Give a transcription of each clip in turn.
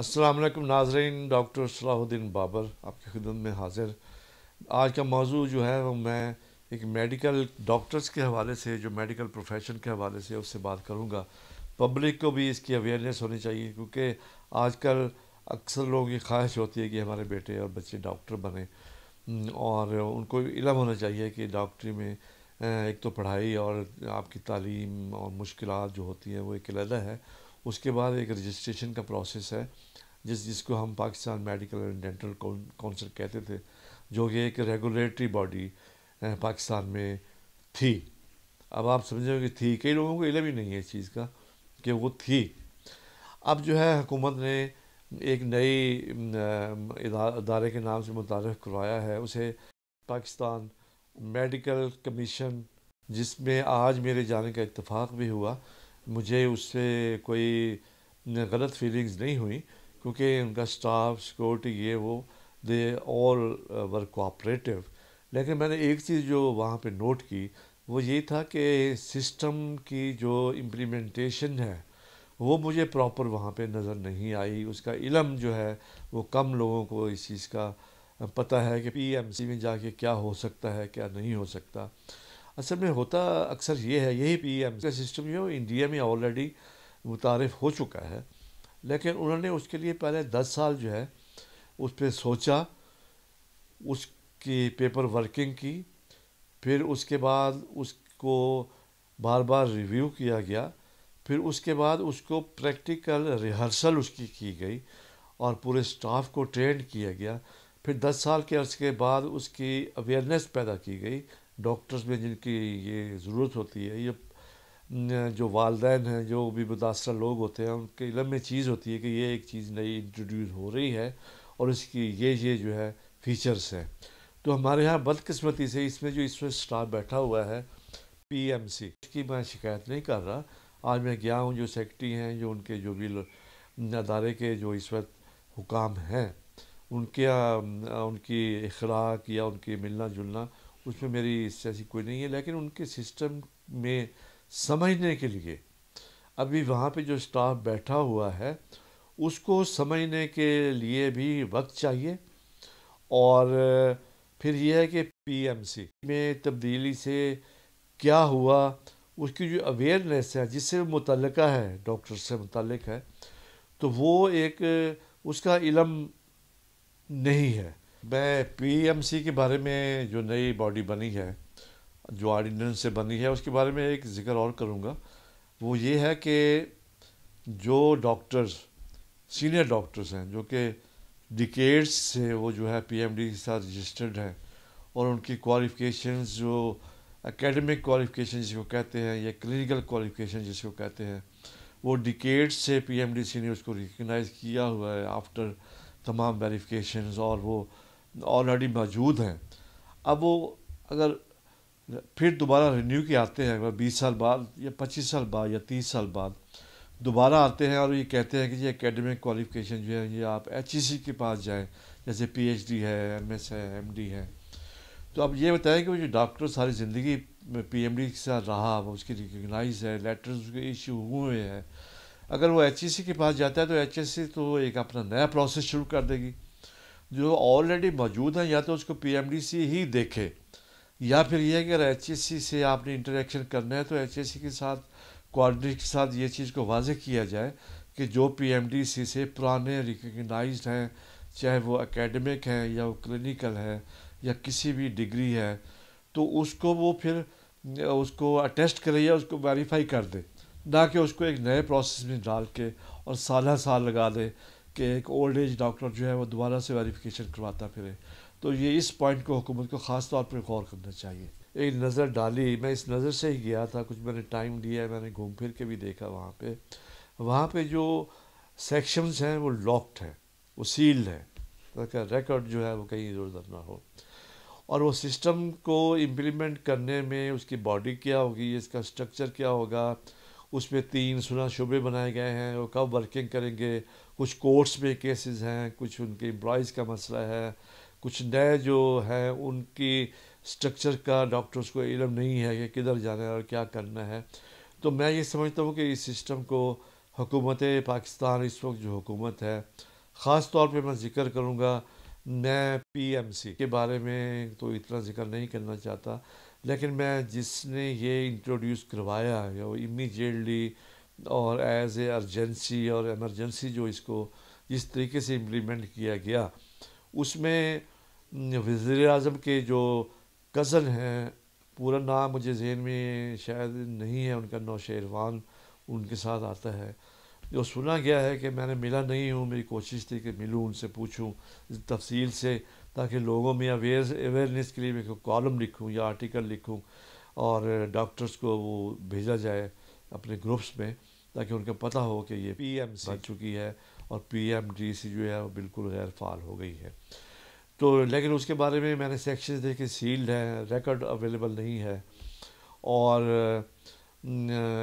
असलम नाजरीन डॉक्टर सलाहुद्दीन बाबर आपकी खिदमत में हाजिर आज का मौजू जो है वो मैं एक मेडिकल डॉक्टर्स के हवाले से जो मेडिकल प्रोफेशन के हवाले से उससे बात करूँगा पब्लिक को भी इसकी अवेयरनेस होनी चाहिए क्योंकि आज कल अक्सर लोगों की ख्वाहिश होती है कि हमारे बेटे और बच्चे डॉक्टर बने और उनको इलम होना चाहिए कि डॉक्टरी में एक तो पढ़ाई और आपकी तालीम और मुश्किल जो होती हैं वो एक अलहदा है उसके बाद एक रजिस्ट्रेशन का प्रोसेस है जिस जिसको हम Pakistan Medical and Dental Council कहते थे जो कि एक रेगुलेटरी बॉडी पाकिस्तान में थी अब आप समझो कि थी कई लोगों को इलम ही नहीं है इस चीज़ का कि वो थी अब जो है हुकूमत ने एक नई अदारे के नाम से मुतारफ़ करवाया है उसे पाकिस्तान मेडिकल कमीशन जिसमें आज मेरे जाने का इतफ़ाक़ भी हुआ मुझे उससे कोई गलत फीलिंग्स नहीं हुई क्योंकि उनका स्टाफ सिक्योरिटी ये वो दे ऑल वर कोऑपरेटिव लेकिन मैंने एक चीज़ जो वहाँ पे नोट की वो ये था कि सिस्टम की जो इम्प्लीमेंटेशन है वो मुझे प्रॉपर वहाँ पे नज़र नहीं आई उसका इलम जो है वो कम लोगों को इस चीज़ का uh, पता है कि पीएमसी में जाके क्या हो सकता है क्या नहीं हो सकता असल में होता अक्सर ये है यही पी एम का सिस्टम जो इंडिया में ऑलरेडी मुतारफ़ हो चुका है लेकिन उन्होंने उसके लिए पहले दस साल जो है उस पर सोचा उसकी पेपर वर्किंग की फिर उसके बाद उसको बार बार रिव्यू किया गया फिर उसके बाद उसको प्रैक्टिकल रिहर्सल उसकी की गई और पूरे स्टाफ को ट्रेन किया गया फिर दस साल के अर्ज के बाद उसकी अवेयरनेस पैदा की गई डॉक्टर्स में जिनकी ये ज़रूरत होती है ये जो वालदेन हैं जो भी मुतासर लोग होते हैं उनके इलम में चीज़ होती है कि ये एक चीज़ नई इंट्रोड्यूस हो रही है और इसकी ये ये जो है फीचर्स हैं तो हमारे यहाँ बदकस्मती से इसमें जो इस वक्त स्टाफ बैठा हुआ है पी एम सी की मैं शिकायत नहीं कर रहा आज मैं गया हूँ जो सेक्रेटरी हैं जो उनके जो भी अदारे के जो इस वक्त हुकाम हैं उनके उनकी अखलाक या उनकी मिलना जुलना उसमें मेरी इस जैसी कोई नहीं है लेकिन उनके सिस्टम में समझने के लिए अभी वहाँ पे जो स्टाफ बैठा हुआ है उसको समझने के लिए भी वक्त चाहिए और फिर यह है कि पीएमसी में तब्दीली से क्या हुआ उसकी जो अवेयरनेस है जिससे मुतल है डॉक्टर से मुतल है तो वो एक उसका इलम नहीं है मैं पीएमसी के बारे में जो नई बॉडी बनी है जो ऑर्डिनेंस से बनी है उसके बारे में एक जिक्र और करूँगा वो ये है कि जो डॉक्टर्स सीनियर डॉक्टर्स हैं जो कि डिकेड्स से वो जो है पीएमडी के साथ रजिस्टर्ड हैं और उनकी क्वालिफिकेशन जो एकेडमिक क्वालिफिकेशन जिसको कहते हैं या क्लिनिकल क्वालिफिकेशन जिसको कहते हैं वो डिकेड्स से पीएमडीसी ने उसको रिकगनाइज़ किया हुआ है आफ्टर तमाम वेरिफिकेशंस और वो ऑलरेडी मौजूद हैं अब वो अगर फिर दोबारा रिन्यू के आते हैं अगर बीस साल बाद या पच्चीस साल बाद या तीस साल बाद दोबारा आते हैं और ये कहते हैं कि ये एकेडमिक क्वालिफिकेशन जो है ये आप एच e के पास जाएं जैसे पीएचडी है एमएस है एमडी है तो अब ये बताएं कि वो जो डॉक्टर सारी ज़िंदगी में पीएमडी के साथ रहा उसकी रिकगनाइज है लेटर्स उसके इशू हुए हैं अगर वो एच e के पास जाता है तो एच e तो एक अपना नया प्रोसेस शुरू कर देगी जो ऑलरेडी मौजूद हैं या तो उसको पी ही देखे या फिर यह कि अगर एच से आपने इंटरेक्शन करना है तो एच के साथ कोऑर्डिनेट के साथ ये चीज़ को वाजह किया जाए कि जो पी से पुराने रिकगनाइज हैं चाहे वो एकेडमिक हैं या वो क्लिनिकल हैं या किसी भी डिग्री है तो उसको वो फिर उसको अटेस्ट करे या उसको वेरीफाई कर दे ना कि उसको एक नए प्रोसेस में डाल के और साल साल लगा दे कि एक ओल्ड एज डॉक्टर जो है वो दोबारा से वेरिफिकेशन करवाता फिरे तो ये इस पॉइंट को हुकूमत को ख़ास तौर पर गौर करना चाहिए एक नज़र डाली मैं इस नज़र से ही गया था कुछ मैंने टाइम लिया मैंने घूम फिर के भी देखा वहाँ पे वहाँ पे जो सेक्शंस हैं वो लॉक्ड हैं वो सील्ड हैं ताकि तो रिकॉर्ड जो है वो कहीं इधर उधर ना हो और वो सिस्टम को इम्प्लीमेंट करने में उसकी बॉडी क्या होगी इसका स्ट्रक्चर क्या होगा उसमें तीन सुना शुबे बनाए गए हैं वो कब वर्किंग करेंगे कुछ कोर्ट्स में केसेस हैं कुछ उनके एम्प्लॉयज़ का मसला है कुछ नए जो हैं उनकी स्ट्रक्चर का डॉक्टर्स को इलम नहीं है कि किधर जाना है और क्या करना है तो मैं ये समझता हूँ कि इस सिस्टम को हुकूमत पाकिस्तान इस वक्त जो हुकूमत है ख़ास तौर पर मैं ज़िक्र करूँगा मैं पीएमसी के बारे में तो इतना ज़िक्र नहीं करना चाहता लेकिन मैं जिसने ये इंट्रोड्यूस करवाया या इमीजिएटली और एज ए अर्जेंसी और एमरजेंसी जो इसको जिस तरीके से इम्प्लीमेंट किया गया उसमें वज़ी अजम के जो कज़न हैं पूरा नाम मुझे जहन में शायद नहीं है उनका नौशेरवान उनके साथ आता है जो सुना गया है कि मैंने मिला नहीं हूँ मेरी कोशिश थी कि मिलूँ उनसे पूछूँ तफसील से ताकि लोगों में अवेयर अवेयरनेस के लिए मैं कॉलम लिखूँ या आर्टिकल लिखूँ और डॉक्टर्स को वो भेजा जाए अपने ग्रुप्स में ताकि उनको पता हो कि ये पी एम बन चुकी है और पी एम डी सी जो है वो बिल्कुल गैर फाल हो गई है तो लेकिन उसके बारे में मैंने सेक्शन देखे सील्ड हैं रिकॉर्ड अवेलेबल नहीं है और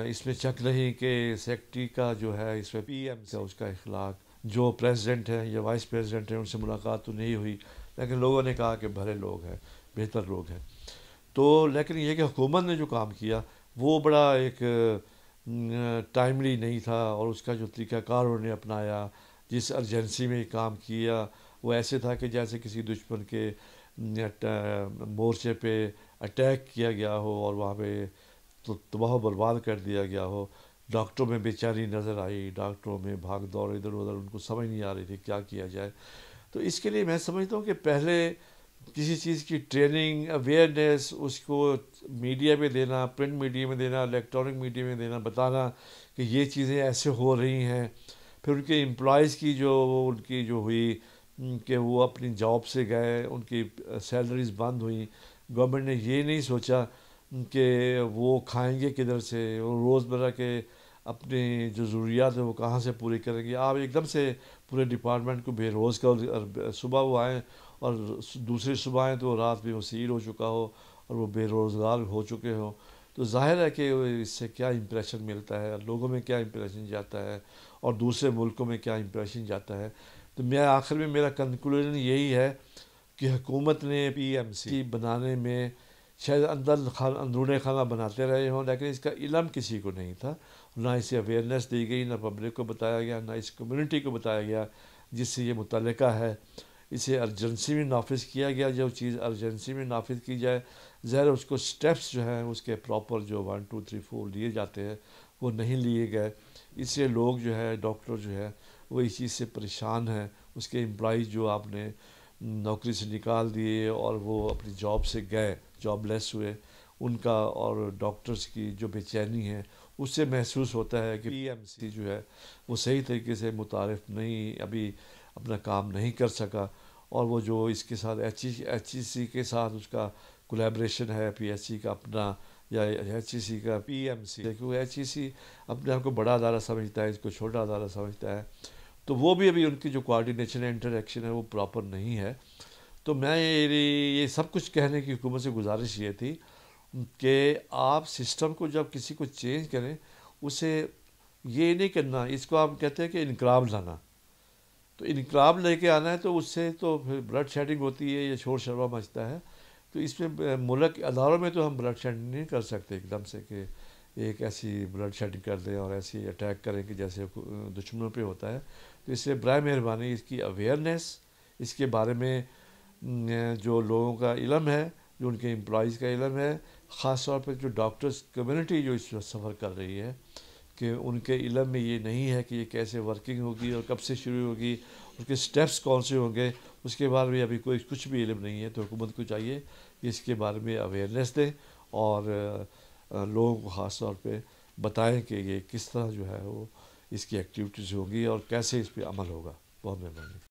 इसमें चक नहीं कि सेक्टी का जो है इसमें पी एम से उसका इखलाक जो प्रेसिडेंट हैं या वाइस प्रेसिडेंट हैं उनसे मुलाकात तो नहीं हुई लेकिन लोगों ने कहा कि भले लोग हैं बेहतर लोग हैं तो लेकिन यह कि हुकूमत ने जो काम किया वो बड़ा एक टाइमली नहीं था और उसका जो तरीक़ाकार उन्होंने अपनाया जिस अर्जेंसी में काम किया वो ऐसे था कि जैसे किसी दुश्मन के मोर्चे पे अटैक किया गया हो और वहाँ पे तो तबाह बर्बाद कर दिया गया हो डॉक्टरों में बेचारी नज़र आई डॉक्टरों में भाग दौड़ इधर उधर उनको समझ नहीं आ रही थी क्या किया जाए तो इसके लिए मैं समझता हूँ कि पहले किसी चीज़ की ट्रेनिंग अवेयरनेस उसको मीडिया में देना प्रिंट मीडिया में देना इलेक्ट्रॉनिक मीडिया में देना बताना कि ये चीज़ें ऐसे हो रही हैं फिर उनके एम्प्लॉयज़ की जो उनकी जो हुई कि वो अपनी जॉब से गए उनकी सैलरीज बंद हुई गवर्नमेंट ने ये नहीं सोचा कि वो खाएंगे किधर से और रोज़मर्रा के अपनी जो ज़रूरियात है वो कहाँ से पूरी करेंगे आप एकदम से पूरे डिपार्टमेंट को बेरोज़ कर सुबह वो आएँ और दूसरी सुबह आएँ तो रात भी वसीर हो चुका हो और वो बेरोज़गार हो चुके हो तो जाहिर है कि इससे क्या इम्प्रेशन मिलता है लोगों में क्या इम्प्रेशन जाता है और दूसरे मुल्कों में क्या इम्प्रेशन जाता है तो मैं आखिर में मेरा कंक्लूजन यही है कि हुकूमत ने पी एम सी बनाने में शायद अंदर खान अंदरून खाना बनाते रहे हों लेकिन इसका इलम किसी को नहीं था ना इसे अवेयरनेस दी गई ना पब्लिक को बताया गया ना इस कम्युनिटी को बताया गया जिससे ये मुतल है इसे अर्जेंसी में नाफिज किया गया जो चीज़ अर्जेंसी में नाफिज की जाए ज़ाहिर उसको स्टेप्स जो हैं उसके प्रॉपर जो वन टू थ्री फोर लिए जाते हैं वो नहीं लिए गए इसलिए लोग जो है डॉक्टर जो है वो इस चीज़ से परेशान हैं उसके एम्प्लॉज जो आपने नौकरी से निकाल दिए और वो अपनी जॉब से गए लेस हुए उनका और डॉक्टर्स की जो बेचैनी है उससे महसूस होता है कि पी जो है वो सही तरीके से मुतारफ़ नहीं अभी अपना काम नहीं कर सका और वो जो इसके साथ एच एच सी के साथ उसका कोलेब्रेशन है पीएससी का अपना या एच सी e का पी एम सी क्योंकि एच सी अपने आप को बड़ा अदारा समझता है इसको छोटा अदारा समझता है तो वो भी अभी उनकी जो कोऑर्डिनेशन है इंटरेक्शन है वो प्रॉपर नहीं है तो मैं ये, ये सब कुछ कहने की हुकूमत से गुजारिश ये थी कि आप सिस्टम को जब किसी को चेंज करें उसे ये नहीं करना इसको आप कहते हैं कि इनकलाब लाना तो इनकलाब लेके आना है तो उससे तो फिर ब्लड शेडिंग होती है या शोर शर्मा मचता है तो इसमें मुल्क अदारों में तो हम ब्लड शेडिंग नहीं कर सकते एकदम से कि एक ऐसी ब्लड शेडिंग कर दें और ऐसी अटैक करें कि जैसे दुश्मनों पे होता है तो इससे बर मेहरबानी इसकी अवेयरनेस इसके बारे में जो लोगों का इलम है जो उनके एम्प्लॉज़ का इलम है ख़ास तौर पर जो डॉक्टर्स कम्युनिटी जो इस सफ़र कर रही है कि उनके इलम में ये नहीं है कि ये कैसे वर्किंग होगी और कब से शुरू होगी उसके स्टेप्स कौन से होंगे उसके बारे में अभी कोई कुछ भी इलम नहीं है तो हुकूमत को चाहिए इसके बारे में अवेयरनेस दें और लोगों को ख़ास तौर पर बताएँ कि ये किस तरह जो है वो इसकी एक्टिविटीज़ होगी और कैसे इस पर अमल होगा बहुत मेहरबानी